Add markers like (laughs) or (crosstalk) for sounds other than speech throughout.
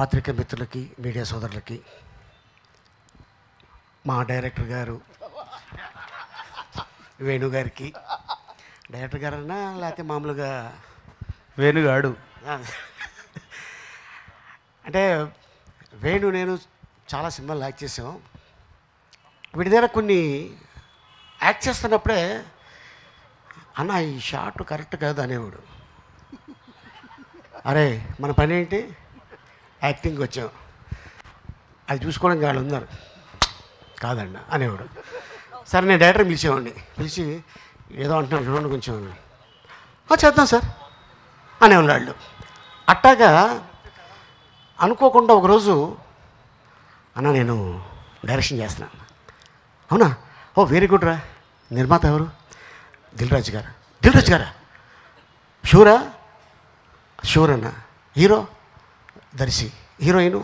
పాత్రిక మిత్రులకి మీడియా సోదరులకి మా డైరెక్టర్ గారు వేణుగారికి డైరెక్టర్ గారన్నా లేకపోతే మామూలుగా వేణుగాడు అంటే వేణు నేను చాలా సినిమాలు యాక్ట్ చేసాం వీటి దగ్గర కొన్ని యాక్ట్ చేస్తున్నప్పుడే అన్న ఈ షార్ట్ కరెక్ట్ కాదు అనేవాడు అరే మన పని ఏంటి యాక్టింగ్కి వచ్చాం అది చూసుకోవడానికి వాళ్ళు ఉన్నారు కాదన్న అనేవాడు సరే నేను డైరెక్టర్ పిలిచేవాడిని పిలిచి ఏదో అంటున్నాను చూడండి కొంచెం చేద్దాం సార్ అనే ఉన్నాళ్ళు అట్టాగా అనుకోకుండా ఒకరోజు అన్న నేను డైరెక్షన్ చేస్తున్నాను అవునా ఓ వెరీ గుడ్ రా నిర్మాత ఎవరు దిల్రాజు గారు దిల్రాజు గారా షూరా షూర్ అన్న hero Darshi heroine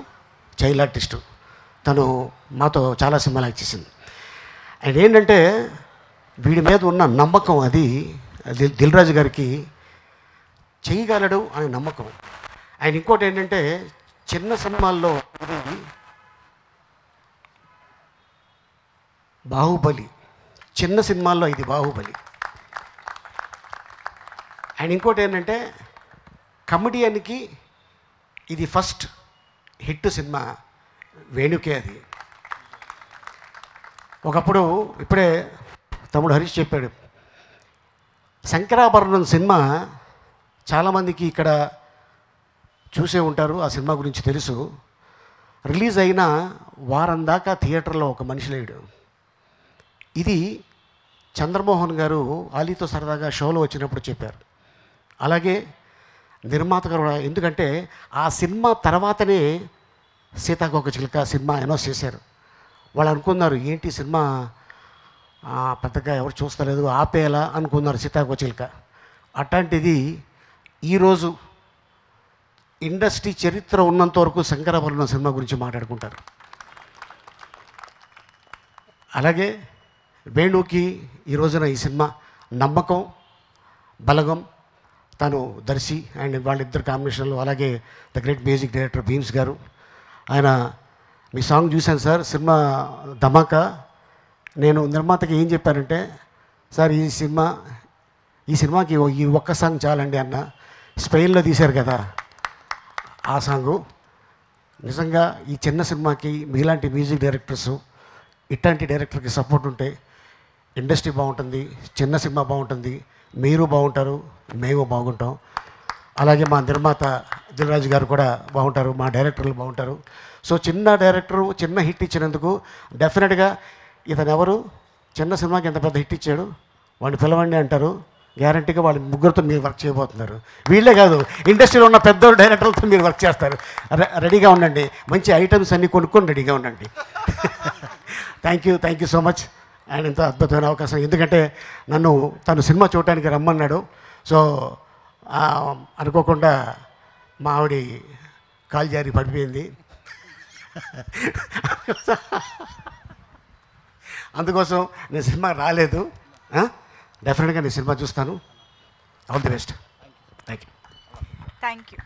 child artist తను మాతో చాలా సినిమాలు యాక్ట్ చేసింది అండ్ ఏంటంటే వీడి మీద ఉన్న నమ్మకం అది దిల్ రాజు గారికి చేయగలడు అనే నమ్మకం ఆయన ఇంకోటి ఏంటంటే చిన్న సినిమాల్లో బాహుబలి చిన్న సినిమాల్లో ఇది బాహుబలి అండ్ ఇంకోటి ఏంటంటే కమెడియన్కి ఇది ఫస్ట్ హిట్ సినిమా వేణుకే అది ఒకప్పుడు ఇప్పుడే తమ్ముడు హరీష్ చెప్పాడు శంకరాభరణం సినిమా చాలామందికి ఇక్కడ చూసే ఉంటారు ఆ సినిమా గురించి తెలుసు రిలీజ్ అయిన వారం దాకా థియేటర్లో ఒక మనిషి లేడు ఇది చంద్రమోహన్ గారు ఆలీతో సరదాగా షోలో వచ్చినప్పుడు చెప్పారు అలాగే నిర్మాత గారు ఎందుకంటే ఆ సినిమా తర్వాతనే సీతాకోక చిలుక సినిమా అనౌన్స్ చేశారు వాళ్ళు అనుకున్నారు ఏంటి సినిమా పెద్దగా ఎవరు చూస్తలేదు ఆపేలా అనుకున్నారు సీతాకోక చిలుక అట్లాంటిది ఈరోజు ఇండస్ట్రీ చరిత్ర ఉన్నంత వరకు శంకరాభరణ సినిమా గురించి మాట్లాడుకుంటారు అలాగే వేణుకి ఈ రోజున ఈ సినిమా నమ్మకం బలగం తను దర్శి అండ్ వాళ్ళిద్దరు కాంబినేషన్లో అలాగే the great music director Bheems గారు ఆయన మీ సాంగ్ చూశాను సార్ సినిమా ధమాక నేను నిర్మాతకి ఏం చెప్పానంటే సార్ ఈ సినిమా ఈ సినిమాకి ఈ ఒక్క సాంగ్ చాలండి అన్న స్పెయిన్లో తీశారు కదా ఆ సాంగు నిజంగా ఈ చిన్న సినిమాకి మీలాంటి మ్యూజిక్ డైరెక్టర్స్ ఇట్లాంటి డైరెక్టర్కి సపోర్ట్ ఉంటే ఇండస్ట్రీ బాగుంటుంది చిన్న సినిమా బాగుంటుంది మీరు బాగుంటారు మేము బాగుంటాం అలాగే మా నిర్మాత దిల్రాజు గారు కూడా బాగుంటారు మా డైరెక్టర్లు బాగుంటారు సో చిన్న డైరెక్టర్ చిన్న హిట్ ఇచ్చినందుకు డెఫినెట్గా ఇతను ఎవరు చిన్న సినిమాకి ఎంత పెద్ద హిట్ ఇచ్చాడు వాడిని పిలవండి అంటారు గ్యారంటీగా వాళ్ళు ముగ్గురితో మీరు వర్క్ చేయబోతున్నారు వీళ్ళే కాదు ఇండస్ట్రీలో ఉన్న పెద్ద డైరెక్టర్లతో మీరు వర్క్ చేస్తారు రెడీగా ఉండండి మంచి ఐటమ్స్ అన్నీ కొనుక్కొని రెడీగా ఉండండి (laughs) thank you thank you so much ఆయన ఎంతో అద్భుతమైన అవకాశం ఎందుకంటే నన్ను తను సినిమా చూడటానికి రమ్మన్నాడు సో అనుకోకుండా మా ఆవిడ కాలు జారి పడిపోయింది అందుకోసం నేను సినిమా రాలేదు డెఫినెట్గా నేను సినిమా చూస్తాను all the best thank you thank you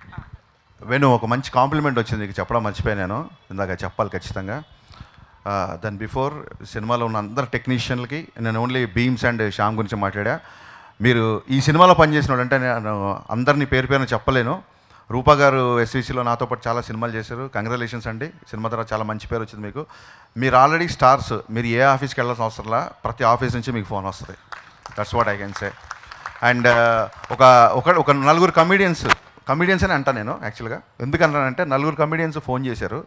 Venu ఒక మంచి కాంప్లిమెంట్ వచ్చింది చెప్పడం మర్చిపోయాను ఇందాక చెప్పాలి ఖచ్చితంగా దాని బిఫోర్ సినిమాలో ఉన్న అందరు టెక్నీషియన్లకి నేను ఓన్లీ భీమ్స్ అండ్ శ్యామ్ గురించి మాట్లాడా మీరు ఈ సినిమాలో పనిచేసిన అంటే నేను అందరినీ పేరు పేరున చెప్పలేను రూపా గారు ఎస్వీసీలో నాతో పాటు చాలా సినిమాలు చేశారు కంగ్రాచులేషన్స్ అండి సినిమా ద్వారా చాలా మంచి పేరు వచ్చింది మీకు మీరు ఆల్రెడీ స్టార్స్ మీరు ఏ ఆఫీస్కి వెళ్ళాల్సిన అవసరంలా ప్రతి ఆఫీస్ నుంచి మీకు ఫోన్ వస్తుంది that's what I can say and ఒక ఒక నలుగురు కమీడియన్స్ కమీడియన్స్ అని అంటాను నేను యాక్చువల్గా ఎందుకంటానంటే నలుగురు కమీడియన్స్ ఫోన్ చేశారు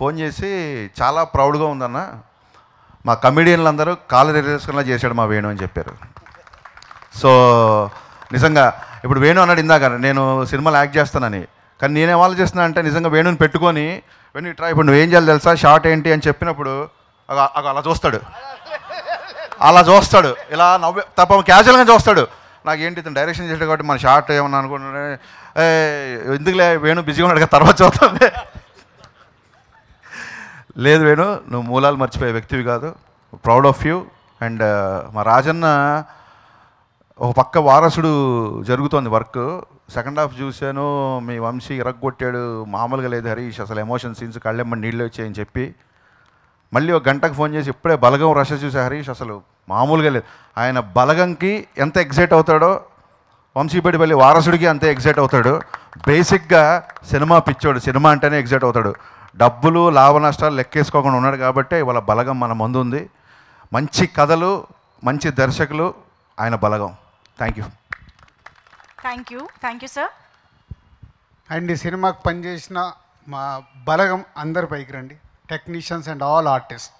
ఫోన్ చేసి చాలా ప్రౌడ్గా ఉందన్న మా కమెడియన్లు అందరూ కాలు రిలేషన్లా చేశాడు మా వేణు అని చెప్పారు సో నిజంగా ఇప్పుడు వేణు అన్నాడు ఇందాక నేను సినిమాలు యాక్ట్ చేస్తానని కానీ నేను వాళ్ళు చేస్తున్నా అంటే నిజంగా వేణుని పెట్టుకొని వేణు ట్రై ఇప్పుడు ఏం చేయాలి తెలుసా షార్ట్ ఏంటి అని చెప్పినప్పుడు అలా చూస్తాడు అలా చూస్తాడు ఇలా నవ్వే తప్ప క్యాజువల్గా చూస్తాడు నాకు ఏంటి ఇతను డైరెక్షన్ చేసాడు కాబట్టి మన షార్ట్ ఏమన్నా అనుకుంటున్నాడు ఎందుకులే వేణు బిజీగా ఉన్నాడు కదా తర్వాత చూస్తుంది లేదు వేణు నువ్వు మూలాలు మర్చిపోయే వ్యక్తివి కాదు ప్రౌడ్ ఆఫ్ యూ అండ్ మా రాజన్న ఒక పక్క వారసుడు జరుగుతోంది వర్క్ సెకండ్ హాఫ్ చూశాను మీ వంశీ ఇరగొట్టాడు మామూలుగా లేదు హరీష్ అసలు ఎమోషన్ సీన్స్ కళ్ళెమ్మని నీళ్ళు వచ్చాయని చెప్పి మళ్ళీ ఒక గంటకు ఫోన్ చేసి ఇప్పుడే బలగం రష చూసా హరీష్ అసలు మామూలుగా లేదు ఆయన బలగంకి ఎంత ఎగ్జైట్ అవుతాడో మళ్ళీ వారసుడికి అంతే ఎగ్జైట్ అవుతాడు బేసిక్గా సినిమా పిచ్చోడు సినిమా అంటేనే ఎగ్జైట్ అవుతాడు డబ్బులు లాభ నష్టాలు లెక్కేసుకోకుండా ఉన్నాడు కాబట్టి ఇవాళ బలగం మన ముందు ఉంది మంచి కథలు మంచి దర్శకులు ఆయన Balagam thank you thank you thank you sir and ఈ సినిమాకి పనిచేసిన మా బలగం అందరి పైకి రండి టెక్నీషియన్స్ అండ్ ఆల్ ఆర్టిస్ట్